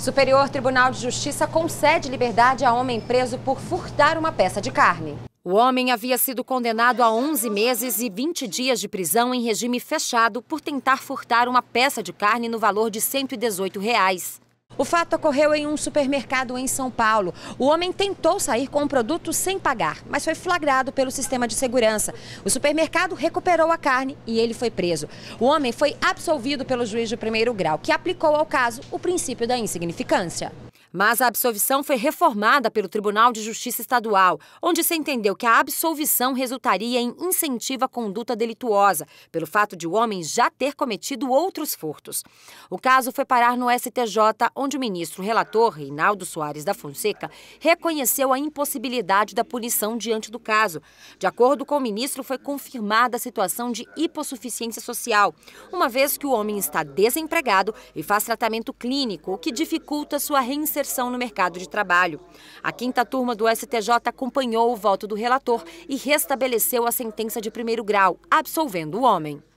Superior Tribunal de Justiça concede liberdade a homem preso por furtar uma peça de carne. O homem havia sido condenado a 11 meses e 20 dias de prisão em regime fechado por tentar furtar uma peça de carne no valor de R$ 118. Reais. O fato ocorreu em um supermercado em São Paulo. O homem tentou sair com o um produto sem pagar, mas foi flagrado pelo sistema de segurança. O supermercado recuperou a carne e ele foi preso. O homem foi absolvido pelo juiz de primeiro grau, que aplicou ao caso o princípio da insignificância. Mas a absolvição foi reformada pelo Tribunal de Justiça Estadual, onde se entendeu que a absolvição resultaria em incentivo à conduta delituosa, pelo fato de o homem já ter cometido outros furtos. O caso foi parar no STJ, onde o ministro relator, Reinaldo Soares da Fonseca, reconheceu a impossibilidade da punição diante do caso. De acordo com o ministro, foi confirmada a situação de hipossuficiência social, uma vez que o homem está desempregado e faz tratamento clínico, o que dificulta sua reinserção inserção no mercado de trabalho. A quinta turma do STJ acompanhou o voto do relator e restabeleceu a sentença de primeiro grau, absolvendo o homem.